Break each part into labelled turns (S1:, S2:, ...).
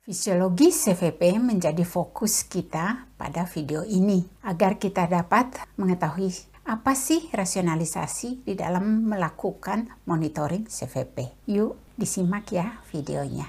S1: Fisiologi CVP menjadi fokus kita pada video ini agar kita dapat mengetahui apa sih rasionalisasi di dalam melakukan monitoring CVP. Yuk disimak ya videonya.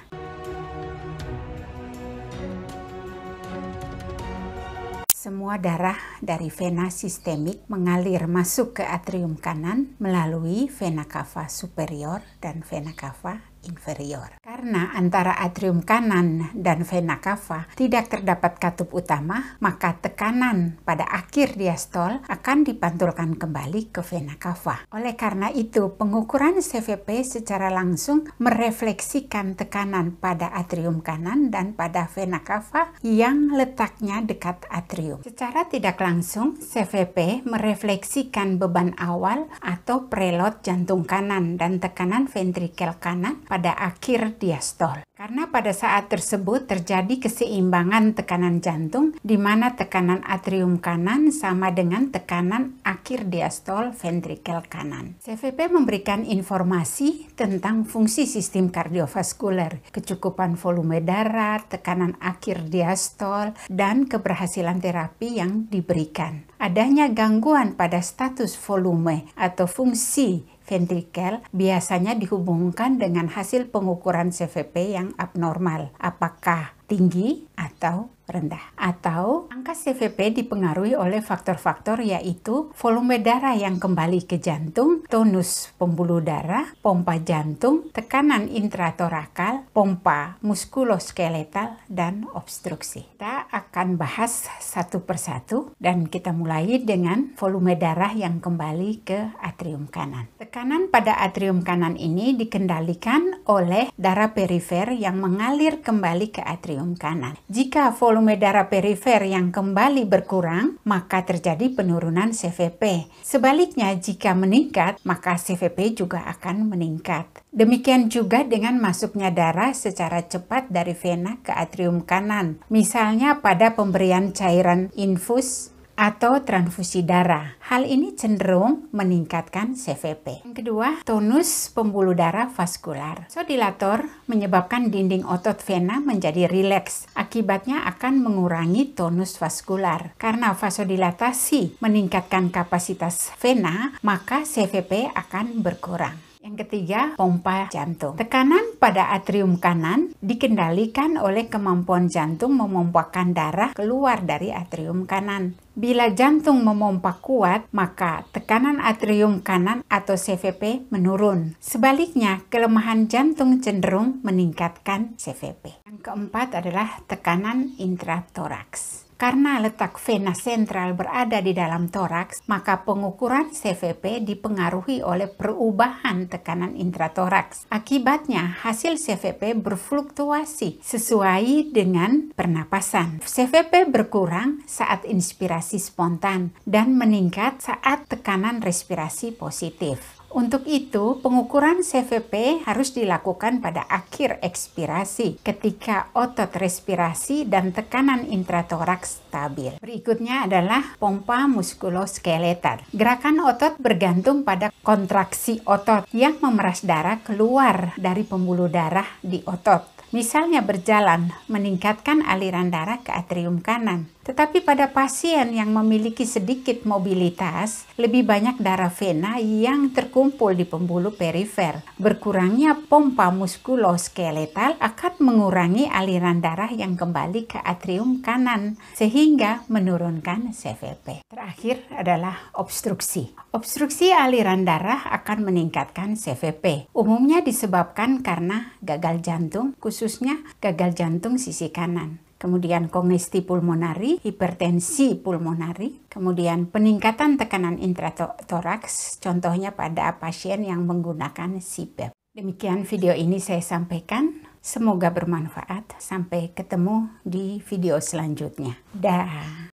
S1: Semua darah dari vena sistemik mengalir masuk ke atrium kanan melalui vena cava superior dan vena cava inferior. Karena antara atrium kanan dan vena cava tidak terdapat katup utama, maka tekanan pada akhir diastol akan dipantulkan kembali ke vena cava. Oleh karena itu, pengukuran CVP secara langsung merefleksikan tekanan pada atrium kanan dan pada vena cava yang letaknya dekat atrium. Secara tidak langsung, CVP merefleksikan beban awal atau preload jantung kanan dan tekanan ventrikel kanan pada akhir diastol. Karena pada saat tersebut terjadi keseimbangan tekanan jantung di mana tekanan atrium kanan sama dengan tekanan akhir diastol ventrikel kanan. CVP memberikan informasi tentang fungsi sistem kardiovaskuler, kecukupan volume darah, tekanan akhir diastol, dan keberhasilan terapi yang diberikan. Adanya gangguan pada status volume atau fungsi ventrikel biasanya dihubungkan dengan hasil pengukuran CVP yang abnormal, apakah tinggi atau rendah atau angka CVP dipengaruhi oleh faktor-faktor yaitu volume darah yang kembali ke jantung, tonus pembuluh darah, pompa jantung, tekanan intratorakal, pompa muskuloskeletal, dan obstruksi. Kita akan bahas satu persatu dan kita mulai dengan volume darah yang kembali ke atrium kanan. Tekanan pada atrium kanan ini dikendalikan oleh darah perifer yang mengalir kembali ke atrium kanan. Jika volume volume darah perifer yang kembali berkurang, maka terjadi penurunan CVP. Sebaliknya, jika meningkat, maka CVP juga akan meningkat. Demikian juga dengan masuknya darah secara cepat dari vena ke atrium kanan. Misalnya pada pemberian cairan infus atau transfusi darah. Hal ini cenderung meningkatkan CVP. Yang kedua, tonus pembuluh darah vaskular. Sodilator menyebabkan dinding otot vena menjadi rileks. Akibatnya akan mengurangi tonus vaskular. Karena vasodilatasi meningkatkan kapasitas vena, maka CVP akan berkurang. Yang ketiga, pompa jantung. Tekanan pada atrium kanan dikendalikan oleh kemampuan jantung memompakan darah keluar dari atrium kanan. Bila jantung memompa kuat, maka tekanan atrium kanan atau CVP menurun. Sebaliknya, kelemahan jantung cenderung meningkatkan CVP. Yang keempat adalah tekanan intratoraks. Karena letak vena sentral berada di dalam toraks, maka pengukuran CVP dipengaruhi oleh perubahan tekanan intratoraks. Akibatnya, hasil CVP berfluktuasi sesuai dengan pernapasan. CVP berkurang saat inspirasi spontan dan meningkat saat tekanan respirasi positif. Untuk itu, pengukuran CVP harus dilakukan pada akhir ekspirasi ketika otot respirasi dan tekanan intratoraks stabil. Berikutnya adalah pompa muskuloskeletal. Gerakan otot bergantung pada kontraksi otot yang memeras darah keluar dari pembuluh darah di otot. Misalnya berjalan, meningkatkan aliran darah ke atrium kanan tetapi pada pasien yang memiliki sedikit mobilitas, lebih banyak darah vena yang terkumpul di pembuluh perifer. Berkurangnya pompa muskuloskeletal akan mengurangi aliran darah yang kembali ke atrium kanan, sehingga menurunkan CVP. Terakhir adalah obstruksi. Obstruksi aliran darah akan meningkatkan CVP. Umumnya disebabkan karena gagal jantung, khususnya gagal jantung sisi kanan kemudian kongesti pulmonari, hipertensi pulmonari, kemudian peningkatan tekanan intratoraks, contohnya pada pasien yang menggunakan CPAP. Demikian video ini saya sampaikan. Semoga bermanfaat. Sampai ketemu di video selanjutnya. Dah.